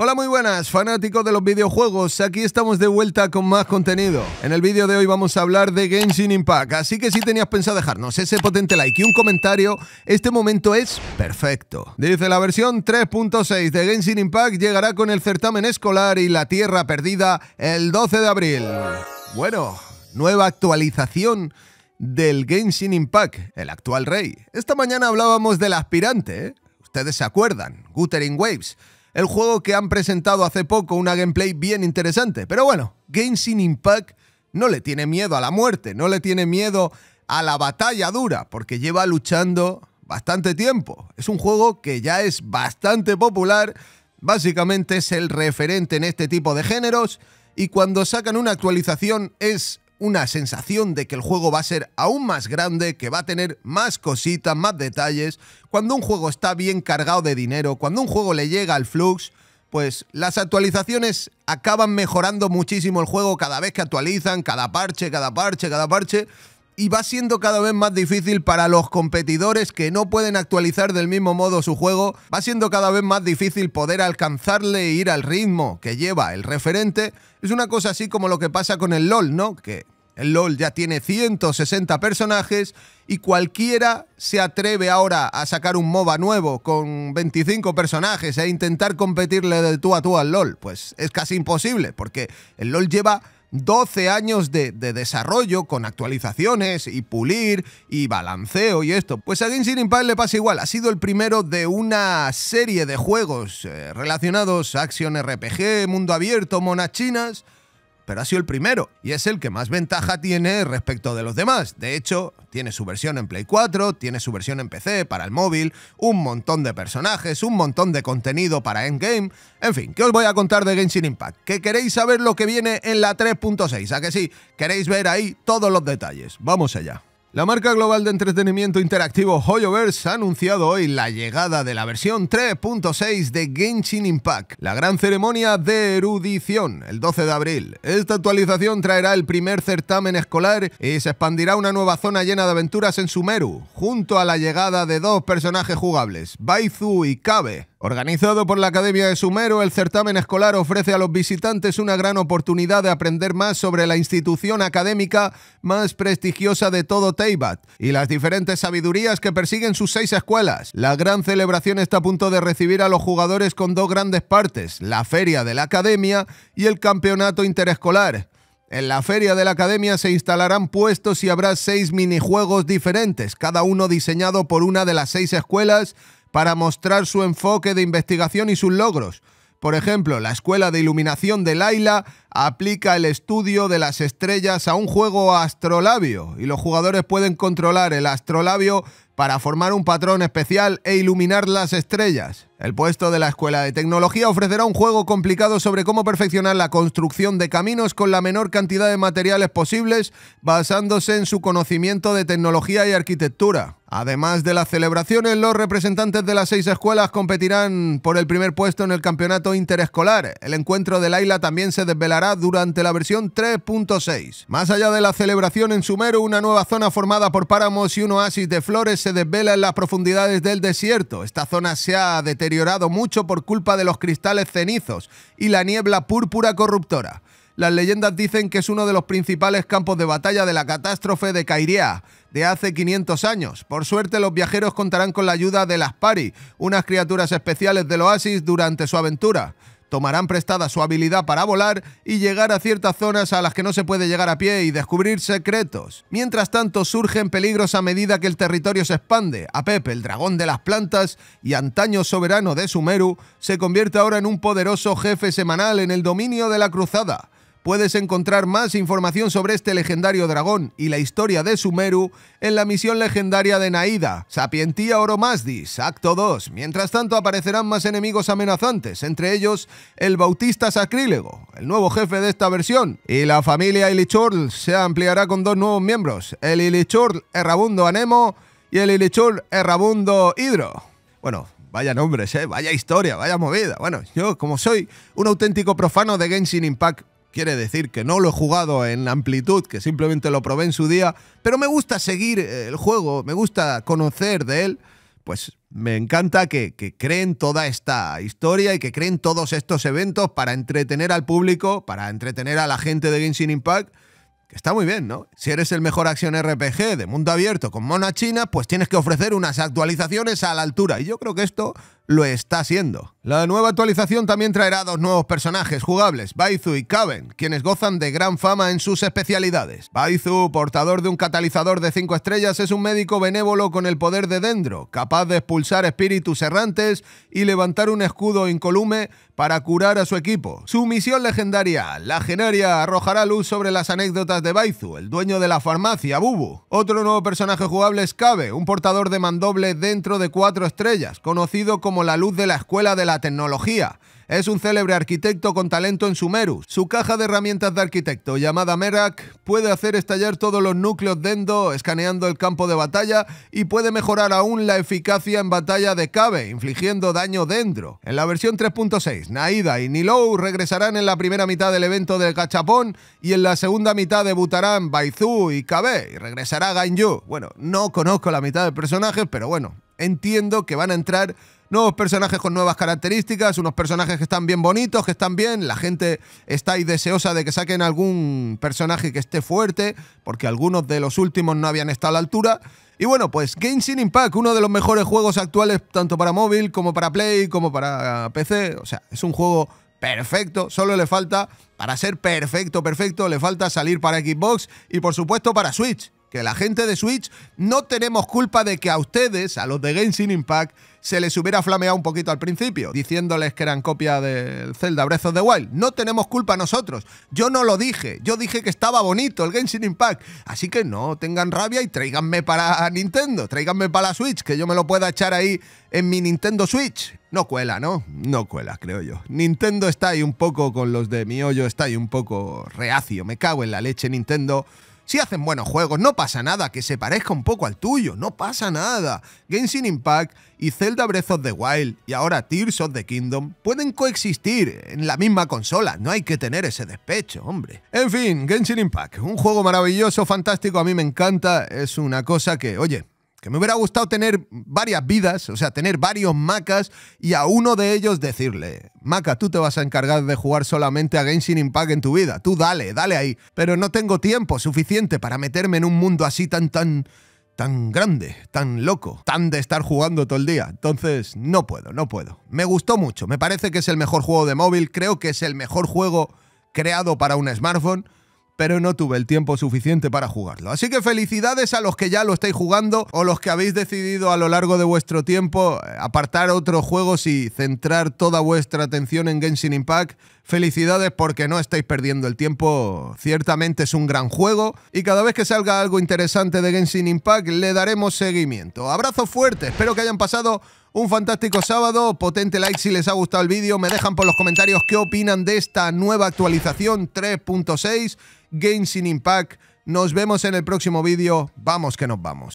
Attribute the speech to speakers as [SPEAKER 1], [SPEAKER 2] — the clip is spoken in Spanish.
[SPEAKER 1] Hola muy buenas, fanáticos de los videojuegos, aquí estamos de vuelta con más contenido. En el vídeo de hoy vamos a hablar de Genshin Impact, así que si tenías pensado dejarnos ese potente like y un comentario, este momento es perfecto. Dice la versión 3.6 de Genshin Impact llegará con el certamen escolar y la Tierra Perdida el 12 de abril. Bueno, nueva actualización del Genshin Impact, el actual rey. Esta mañana hablábamos del aspirante, ¿eh? ustedes se acuerdan, Guttering Waves el juego que han presentado hace poco una gameplay bien interesante. Pero bueno, Games in Impact no le tiene miedo a la muerte, no le tiene miedo a la batalla dura, porque lleva luchando bastante tiempo. Es un juego que ya es bastante popular, básicamente es el referente en este tipo de géneros, y cuando sacan una actualización es una sensación de que el juego va a ser aún más grande, que va a tener más cositas, más detalles. Cuando un juego está bien cargado de dinero, cuando un juego le llega al flux, pues las actualizaciones acaban mejorando muchísimo el juego cada vez que actualizan, cada parche, cada parche, cada parche. Y va siendo cada vez más difícil para los competidores que no pueden actualizar del mismo modo su juego. Va siendo cada vez más difícil poder alcanzarle e ir al ritmo que lleva el referente. Es una cosa así como lo que pasa con el LOL, ¿no? Que el LOL ya tiene 160 personajes y cualquiera se atreve ahora a sacar un MOBA nuevo con 25 personajes e intentar competirle de tú a tú al LOL. Pues es casi imposible porque el LOL lleva 12 años de, desarrollo con actualizaciones y pulir y balanceo y esto. Pues a Genshin Impact le pasa igual, ha sido el primero de una serie de juegos eh, relacionados a acción RPG, mundo abierto, monas chinas pero ha sido el primero y es el que más ventaja tiene respecto de los demás. De hecho, tiene su versión en Play 4, tiene su versión en PC, para el móvil, un montón de personajes, un montón de contenido para Endgame. En fin, ¿qué os voy a contar de Genshin Impact? ¿Que queréis saber lo que viene en la 3.6? ¿A que sí? ¿Queréis ver ahí todos los detalles? Vamos allá. La marca global de entretenimiento interactivo HoYoverse ha anunciado hoy la llegada de la versión 3.6 de Genshin Impact, la gran ceremonia de erudición, el 12 de abril. Esta actualización traerá el primer certamen escolar y se expandirá una nueva zona llena de aventuras en Sumeru, junto a la llegada de dos personajes jugables, Baizu y Kabe, Organizado por la Academia de Sumero, el certamen escolar ofrece a los visitantes una gran oportunidad de aprender más sobre la institución académica más prestigiosa de todo Teibat y las diferentes sabidurías que persiguen sus seis escuelas. La gran celebración está a punto de recibir a los jugadores con dos grandes partes, la Feria de la Academia y el Campeonato Interescolar. En la feria de la academia se instalarán puestos y habrá seis minijuegos diferentes, cada uno diseñado por una de las seis escuelas para mostrar su enfoque de investigación y sus logros. Por ejemplo, la Escuela de Iluminación de Laila aplica el estudio de las estrellas a un juego astrolabio y los jugadores pueden controlar el astrolabio para formar un patrón especial e iluminar las estrellas. El puesto de la Escuela de Tecnología ofrecerá un juego complicado sobre cómo perfeccionar la construcción de caminos con la menor cantidad de materiales posibles basándose en su conocimiento de tecnología y arquitectura. Además de las celebraciones, los representantes de las seis escuelas competirán por el primer puesto en el campeonato interescolar. El encuentro de Laila también se desvelará durante la versión 3.6. Más allá de la celebración en Sumero, una nueva zona formada por páramos y un oasis de flores se desvela en las profundidades del desierto. Esta zona se ha deteriorado mucho por culpa de los cristales cenizos y la niebla púrpura corruptora. Las leyendas dicen que es uno de los principales campos de batalla de la catástrofe de Cairia de hace 500 años. Por suerte, los viajeros contarán con la ayuda de las Pari, unas criaturas especiales del oasis durante su aventura. Tomarán prestada su habilidad para volar y llegar a ciertas zonas a las que no se puede llegar a pie y descubrir secretos. Mientras tanto, surgen peligros a medida que el territorio se expande. A Pepe, el dragón de las plantas y antaño soberano de Sumeru, se convierte ahora en un poderoso jefe semanal en el dominio de la cruzada. Puedes encontrar más información sobre este legendario dragón y la historia de Sumeru en la misión legendaria de Naida, Sapientia Oromasdis, Acto 2. Mientras tanto aparecerán más enemigos amenazantes, entre ellos el Bautista Sacrílego, el nuevo jefe de esta versión, y la familia Ilichurl se ampliará con dos nuevos miembros, el Ilichurl Errabundo Anemo y el Ilichurl Errabundo Hidro. Bueno, vaya nombres, ¿eh? vaya historia, vaya movida. Bueno, yo como soy un auténtico profano de Genshin Impact, quiere decir que no lo he jugado en amplitud, que simplemente lo probé en su día, pero me gusta seguir eh, el juego, me gusta conocer de él, pues me encanta que, creen toda esta historia y que creen todos estos eventos para entretener al público, para entretener a la gente de Genshin Impact. Que está muy bien, ¿no? Si eres el mejor acción RPG de mundo abierto con mona china, pues tienes que ofrecer unas actualizaciones a la altura. Y yo creo que esto lo está haciendo. La nueva actualización también traerá dos nuevos personajes jugables, Baizu y Kaven, quienes gozan de gran fama en sus especialidades. Baizu, portador de un catalizador de 5 estrellas, es un médico benévolo con el poder de Dendro, capaz de expulsar espíritus errantes y levantar un escudo incolume para curar a su equipo. Su misión legendaria, la genaria, arrojará luz sobre las anécdotas de Baizu, el dueño de la farmacia, Bubu. Otro nuevo personaje jugable es Kabe, un portador de mandoble dentro de 4 estrellas, conocido como la luz de la Escuela de la Tecnología. Es un célebre arquitecto con talento en Sumeru. Su caja de herramientas de arquitecto, llamada Merak, puede hacer estallar todos los núcleos Dendo escaneando el campo de batalla y puede mejorar aún la eficacia en batalla de Kabe, infligiendo daño dentro. En la versión 3.6, Naida y Nilou regresarán en la primera mitad del evento del Gachapón y en la segunda mitad debutarán Baizu y Kabe y regresará Ganyu. Bueno, no conozco la mitad de personajes, pero bueno, entiendo que van a entrar nuevos personajes con nuevas características, unos personajes que están bien bonitos, que están bien, la gente está ahí deseosa de que saquen algún personaje que esté fuerte, porque algunos de los últimos no habían estado a la altura. Y bueno, pues Genshin Impact, uno de los mejores juegos actuales tanto para móvil como para Play, como para PC, o sea, es un juego perfecto, solo le falta, para ser perfecto, perfecto, le falta salir para Xbox y por supuesto para Switch que la gente de Switch no tenemos culpa de que a ustedes, a los de Genshin Impact, se les hubiera flameado un poquito al principio, diciéndoles que eran copia del Zelda Breath of the Wild. No tenemos culpa nosotros. Yo no lo dije. Yo dije que estaba bonito el Genshin Impact. Así que no tengan rabia y tráiganme para Nintendo, tráiganme para la Switch, que yo me lo pueda echar ahí en mi Nintendo Switch. No cuela, ¿no? No cuela, creo yo. Nintendo está ahí un poco con los de mi hoyo, está ahí un poco reacio. Me cago en la leche, Nintendo. Si hacen buenos juegos, no pasa nada que se parezca un poco al tuyo, no pasa nada. Genshin Impact y Zelda Breath of the Wild y ahora Tears of the Kingdom pueden coexistir en la misma consola, no hay que tener ese despecho, hombre. En fin, Genshin Impact, un juego maravilloso, fantástico, a mí me encanta, es una cosa que, oye, que me hubiera gustado tener varias vidas, o sea, tener varios Macas y a uno de ellos decirle, Maca, tú te vas a encargar de jugar solamente a Genshin Impact en tu vida, tú dale, dale ahí. Pero no tengo tiempo suficiente para meterme en un mundo así tan, tan, tan grande, tan loco, tan de estar jugando todo el día. Entonces, no puedo, no puedo. Me gustó mucho, me parece que es el mejor juego de móvil, creo que es el mejor juego creado para un smartphone pero no tuve el tiempo suficiente para jugarlo. Así que felicidades a los que ya lo estáis jugando o los que habéis decidido a lo largo de vuestro tiempo eh, apartar otros juegos y centrar toda vuestra atención en Genshin Impact Felicidades porque no estáis perdiendo el tiempo. Ciertamente es un gran juego y cada vez que salga algo interesante de Genshin Impact le daremos seguimiento. Abrazo fuerte, espero que hayan pasado un fantástico sábado, potente like si les ha gustado el vídeo, me dejan por los comentarios qué opinan de esta nueva actualización 3.6 Genshin Impact. Nos vemos en el próximo vídeo, vamos que nos vamos.